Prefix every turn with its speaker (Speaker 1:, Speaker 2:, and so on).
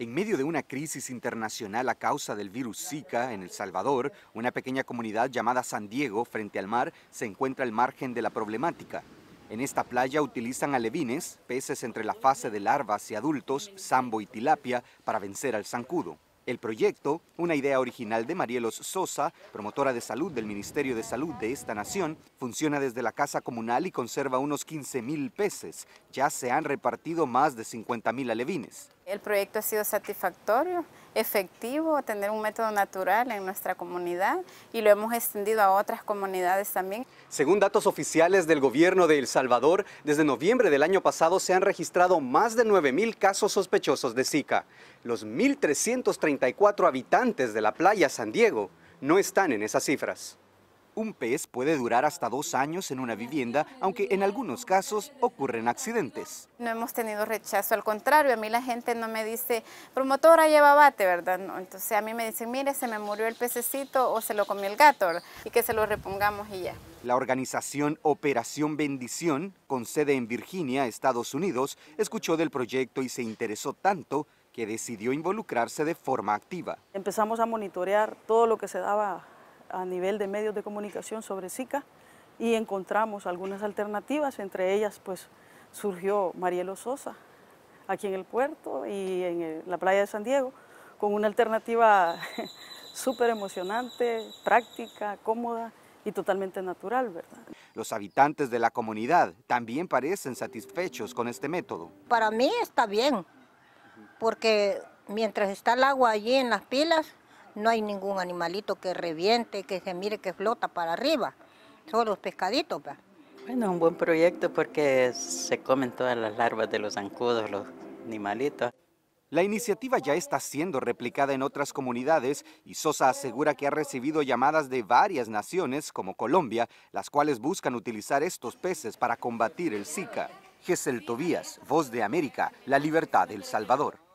Speaker 1: En medio de una crisis internacional a causa del virus Zika en El Salvador, una pequeña comunidad llamada San Diego, frente al mar, se encuentra al margen de la problemática. En esta playa utilizan alevines, peces entre la fase de larvas y adultos, sambo y tilapia, para vencer al zancudo. El proyecto, una idea original de Marielos Sosa, promotora de salud del Ministerio de Salud de esta nación, funciona desde la casa comunal y conserva unos 15.000 peces. Ya se han repartido más de 50.000 alevines.
Speaker 2: El proyecto ha sido satisfactorio, efectivo, tener un método natural en nuestra comunidad y lo hemos extendido a otras comunidades también.
Speaker 1: Según datos oficiales del gobierno de El Salvador, desde noviembre del año pasado se han registrado más de 9.000 casos sospechosos de Zika. Los 1.334 habitantes de la playa San Diego no están en esas cifras. Un pez puede durar hasta dos años en una vivienda, aunque en algunos casos ocurren accidentes.
Speaker 2: No hemos tenido rechazo, al contrario, a mí la gente no me dice, promotora lleva bate, ¿verdad? entonces a mí me dicen, mire, se me murió el pececito o se lo comió el gato, y que se lo repongamos y ya.
Speaker 1: La organización Operación Bendición, con sede en Virginia, Estados Unidos, escuchó del proyecto y se interesó tanto que decidió involucrarse de forma activa.
Speaker 3: Empezamos a monitorear todo lo que se daba a nivel de medios de comunicación sobre Zika y encontramos algunas alternativas, entre ellas pues surgió Marielo Sosa aquí en el puerto y en eh, la playa de San Diego con una alternativa súper emocionante, práctica, cómoda y totalmente natural, ¿verdad?
Speaker 1: Los habitantes de la comunidad también parecen satisfechos con este método.
Speaker 2: Para mí está bien, porque mientras está el agua allí en las pilas, no hay ningún animalito que reviente, que se mire que flota para arriba, solo los pescaditos. ¿va?
Speaker 3: Pues. Bueno, es un buen
Speaker 1: proyecto porque se comen todas las larvas de los zancudos, los animalitos. La iniciativa ya está siendo replicada en otras comunidades y Sosa asegura que ha recibido llamadas de varias naciones, como Colombia, las cuales buscan utilizar estos peces para combatir el Zika. Gesel Tobías, Voz de América, La Libertad, del Salvador.